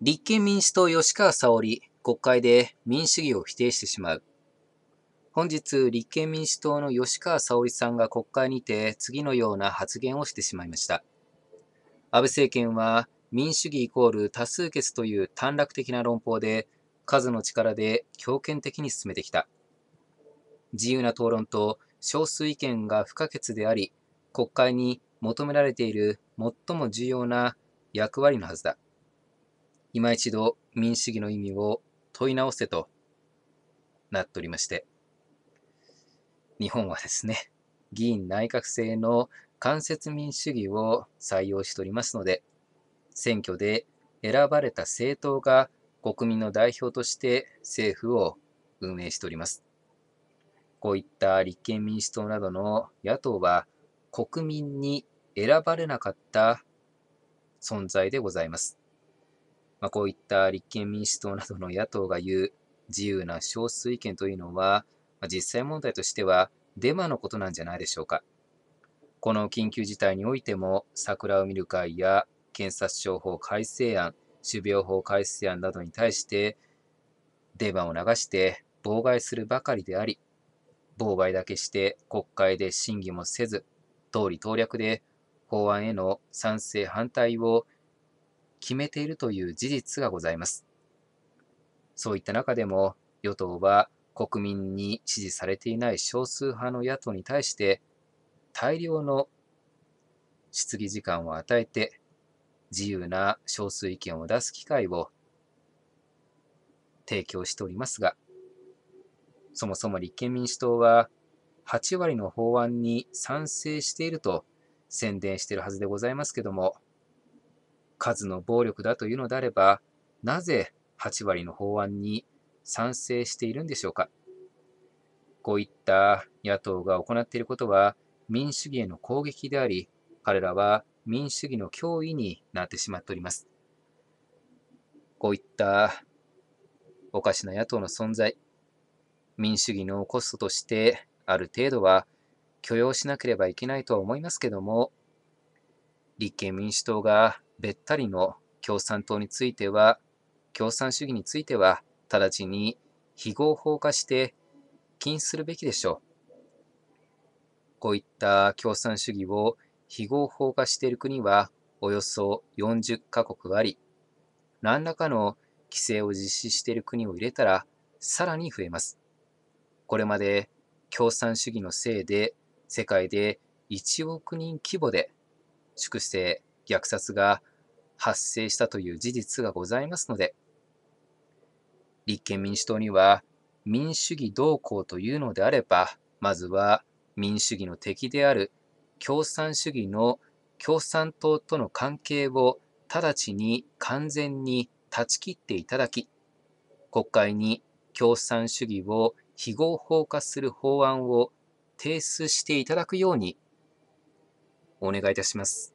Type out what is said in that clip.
立憲民主党吉川沙織、国会で民主主義を否定してしまう。本日、立憲民主党の吉川沙織さんが国会にて次のような発言をしてしまいました。安倍政権は民主主義イコール多数決という短絡的な論法で数の力で強権的に進めてきた。自由な討論と少数意見が不可欠であり、国会に求められている最も重要な役割のはずだ。今一度民主主義の意味を問い直せとなっておりまして、日本はですね、議員内閣制の間接民主主義を採用しておりますので、選挙で選ばれた政党が国民の代表として政府を運営しております。こういった立憲民主党などの野党は国民に選ばれなかった存在でございます。まあ、こういった立憲民主党などの野党が言う自由な少数意見というのは、まあ、実際問題としてはデマのことなんじゃないでしょうか。この緊急事態においても、桜を見る会や検察庁法改正案、種苗法改正案などに対して、デマを流して妨害するばかりであり、妨害だけして国会で審議もせず、通り当略で法案への賛成反対を決めているという事実がございます。そういった中でも、与党は国民に支持されていない少数派の野党に対して、大量の質疑時間を与えて、自由な少数意見を出す機会を提供しておりますが、そもそも立憲民主党は8割の法案に賛成していると宣伝しているはずでございますけども、数の暴力だというのであれば、なぜ8割の法案に賛成しているんでしょうか。こういった野党が行っていることは民主主義への攻撃であり、彼らは民主主義の脅威になってしまっております。こういったおかしな野党の存在、民主主義のコストとしてある程度は許容しなければいけないとは思いますけども、立憲民主党がべったりの共産党については、共産主義については、直ちに非合法化して禁止するべきでしょう。こういった共産主義を非合法化している国はおよそ40カ国あり、何らかの規制を実施している国を入れたらさらに増えます。これまで共産主義のせいで世界で1億人規模で粛清、虐殺が発生したという事実がございますので、立憲民主党には民主主義同行というのであれば、まずは民主主義の敵である共産主義の共産党との関係を直ちに完全に断ち切っていただき、国会に共産主義を非合法化する法案を提出していただくようにお願いいたします。